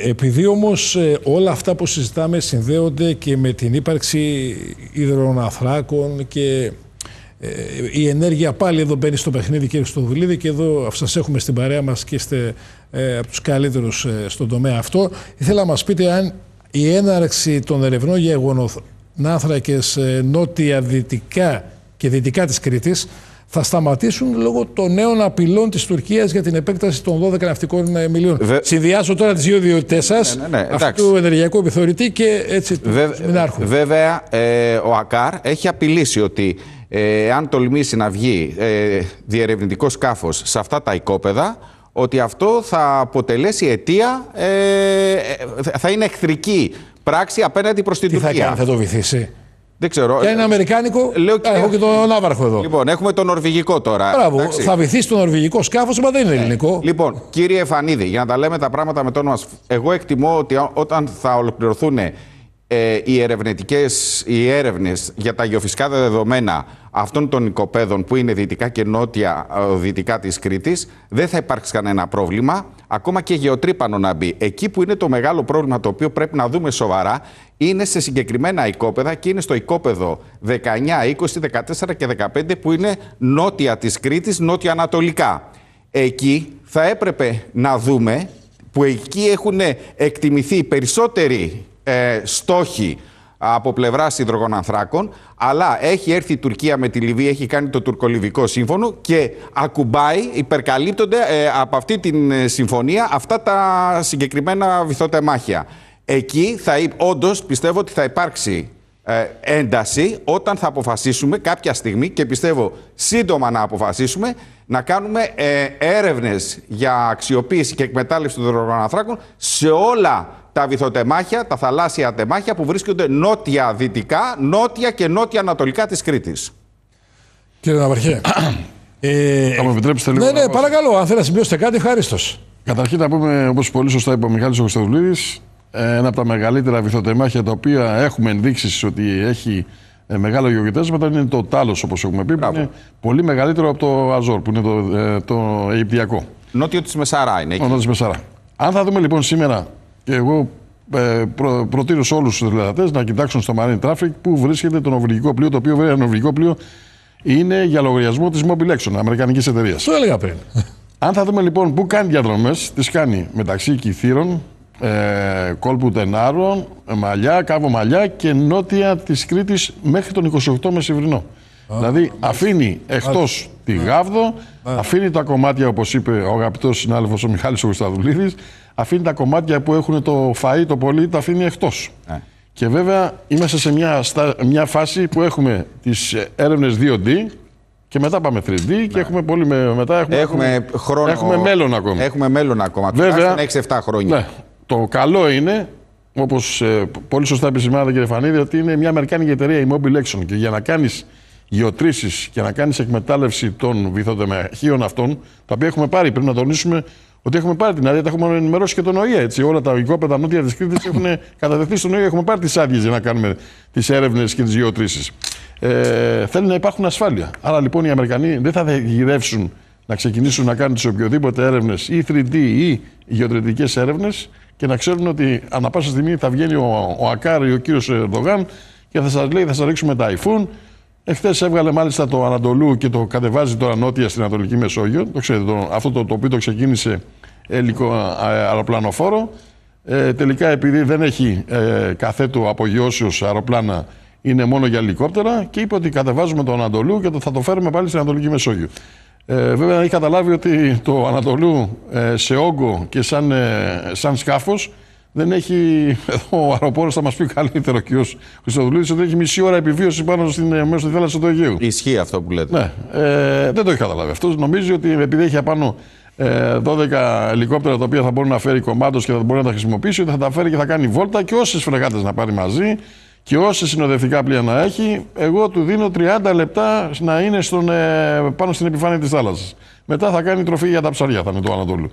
Επειδή όμως ε, όλα αυτά που συζητάμε συνδέονται και με την ύπαρξη υδροναθράκων και ε, η ενέργεια πάλι εδώ μπαίνει στο παιχνίδι στο Στοβουλίδη και εδώ σας έχουμε στην παρέα μας και είστε ε, από τους καλύτερους στον τομέα αυτό. Ήθελα να μας πείτε αν η έναρξη των ερευνών για εγωνοθράκες νότια-δυτικά και δυτικά της Κρήτης θα σταματήσουν λόγω των νέων απειλών της Τουρκίας για την επέκταση των 12 ναυτικών ε, μιλίων. Βε... Συνδυάζω τώρα τις δύο ιδιότητέ σα, ναι, ναι, ναι, του ενεργειακού επιθεωρητή και έτσι Βε... τους Βέβαια, ε, ο ΑΚΑΡ έχει απειλήσει ότι ε, αν τολμήσει να βγει ε, διερευνητικό σκάφος σε αυτά τα οικόπεδα, ότι αυτό θα αποτελέσει αιτία, θα είναι εχθρική πράξη απέναντι προς την Τουρκία. Τι θα κάνει, θα το βυθίσει. Δεν ξέρω. Και ένα Αμερικάνικο. Λέω και... Ε, έχω και τον Ναύαρχο εδώ. Λοιπόν, έχουμε το νορβηγικό τώρα. Μπράβο. Θα βυθείς στο νορβηγικό σκάφος, μα δεν είναι ε, ελληνικό. Λοιπόν, κύριε Εφανίδη, για να τα λέμε τα πράγματα με το όνομα εγώ εκτιμώ ότι όταν θα ολοκληρωθούν ε, οι ερευνητικές οι έρευνες για τα γεωφυσικά δεδομένα αυτών των οικοπαίδων που είναι δυτικά και νότια ε, δυτικά της Κρήτης δεν θα υπάρξει κανένα πρόβλημα, ακόμα και γεωτρύπανο να μπει. Εκεί που είναι το μεγάλο πρόβλημα το οποίο πρέπει να δούμε σοβαρά είναι σε συγκεκριμένα οικόπεδα και είναι στο οικόπεδο 19, 20, 14 και 15 που είναι νότια της κρητης νότια νότιο-ανατολικά. Εκεί θα έπρεπε να δούμε που εκεί έχουν εκτιμηθεί περισσότεροι ε, στόχοι από πλευρά ανθράκων, αλλά έχει έρθει η Τουρκία με τη Λιβύη, έχει κάνει το τουρκολιβικό σύμφωνο και ακουμπάει, υπερκαλύπτονται ε, από αυτή τη ε, συμφωνία αυτά τα συγκεκριμένα μάχια. Εκεί θα, όντως πιστεύω ότι θα υπάρξει ε, ένταση όταν θα αποφασίσουμε κάποια στιγμή και πιστεύω σύντομα να αποφασίσουμε να κάνουμε ε, για αξιοποίηση και εκμετάλλευση των ανθράκων σε όλα τα βυθοτεμάχια, τα θαλάσσια τεμάχια που βρίσκονται νότια-δυτικά, νότια και νότια-ανατολικά της Κρήτης. Κύριε Ναυαρχέ, ε, θα μου επιτρέψετε λίγο. Ναι, ναι, παρακαλώ. Αν θέλετε να σημειώσετε κάτι, ευχαρίστω. Καταρχήν να πούμε, όπως πολύ σωστά είπε ο Μιχάλης Κωνσταντουλίδη, ε, ένα από τα μεγαλύτερα βυθοτεμάχια τα οποία έχουμε ενδείξεις ότι έχει ε, μεγάλο γεωγητέσματα είναι το τάλος, όπως έχουμε πει. πολύ μεγαλύτερο από το Αζόρ, που είναι το, ε, το Αιγυπτιακό. Νότιο της Μεσαρά είναι. Εκεί. Νότιος της Μεσαρά. Αν θα δούμε λοιπόν σήμερα και εγώ ε, προ, προτείνω σε όλους τους τηλεθεατέ να κοιτάξουν στο Marine Traffic που βρίσκεται το ναυλικό πλοίο, το οποίο βέβαια πλοίο είναι για λογαριασμό της Mobile Action, Αμερικανικής εταιρείας. Το έλεγα πριν. Αν θα δούμε λοιπόν πού κάνει διαδρομές, τις κάνει μεταξύ Κυθύρων, ε, κόλπου Τενάρων, Κάβο Μαλλιά και νότια της Κρήτης μέχρι τον 28 Μεσημβρινό. Δηλαδή αφήνει εκτός τη Γάβδο, αφήνει τα κομμάτια, όπως είπε ο αγαπητός συνάδελφος, ο Μιχάλης Ουσταδουλίδης, αφήνει τα κομμάτια που έχουν το φαΐ, το πολύ, τα αφήνει εκτός. Και βέβαια είμαστε σε μια, μια φάση που έχουμε τις έρευνες 2D και μετά πάμε 3D και ναι. έχουμε πολύ με, μετά έχουμε, έχουμε, χρόνο, έχουμε μέλλον ακόμα. Έχουμε μέλλον ακόμα, βέβαια, τουλάχιστον 6-7 χρόνια. Ναι. το καλό είναι, όπως ε, πολύ σωστά επισημάνατε κύριε Φανίδη, ότι είναι μια Αμερικάνικη εταιρεία η Mobile Action και για να κάνεις γεωτρήσεις και να κάνεις εκμετάλλευση των βυθοδεμαχίων αυτών, τα οποία έχουμε πάρει, πριν να τονίσουμε ότι έχουμε πάρει την άδεια, τα έχουμε ενημερώσει και τον ΟΗΕ. Έτσι. Όλα τα οικόπεδα νότια της Κρήτης έχουν κατατεθεί στον ΟΗΕ. Έχουμε πάρει τις άδειες για να κάνουμε τις έρευνες και τις γεωτρήσεις. Ε, να υπάρχουν ασφάλεια. Άρα λοιπόν οι Αμερικανοί δεν θα γυρεύσουν να ξεκινήσουν να κάνουν τις οποιοδήποτε έρευνες ή 3D ή γεωτρητικές έρευνες και να ξέρουν ότι ανα πάσα στιγμή θα βγαίνει ο, ο ο κύριος Ερντογάν και θα σας λέει θα σας ρίξουμε τα iPhone Εχθές έβγαλε μάλιστα το Ανατολού και το κατεβάζει τώρα νότια στην Ανατολική Μεσόγειο. Το ξέρετε, αυτό το, τοπίο το ξεκίνησε ελικό, αεροπλανοφόρο. Ε, τελικά, επειδή δεν έχει ε, καθέτου απογειώσεω αεροπλάνα, είναι μόνο για ελικόπτερα και είπε ότι κατεβάζουμε το Ανατολού και το, θα το φέρουμε πάλι στην Ανατολική Μεσόγειο. Ε, βέβαια, έχει καταλάβει ότι το Ανατολού ε, σε όγκο και σαν, ε, σαν σκάφος δεν έχει. Εδώ ο αεροπόρος θα μας πει καλύτερο ο κ. Χρυστοδουλίδη ότι έχει μισή ώρα επιβίωση πάνω στην, ε, μέση στη θάλασσα του Αιγαίου. Ισχύει αυτό που λέτε. Ναι. Ε, δεν το έχει καταλάβει αυτός. Νομίζει ότι επειδή έχει απάνω 12 ε, ελικόπτερα τα οποία θα μπορεί να φέρει κομμάτως και θα μπορεί να τα χρησιμοποιήσει, ότι θα τα φέρει και θα κάνει βόλτα και όσες φρεγάτες να πάρει μαζί και όσες συνοδευτικά πλοία να έχει, εγώ του δίνω 30 λεπτά να είναι στον, ε, πάνω στην επιφάνεια της θάλασσας. Μετά θα κάνει τροφή για τα ψαριά, θα είναι το Ανατολού.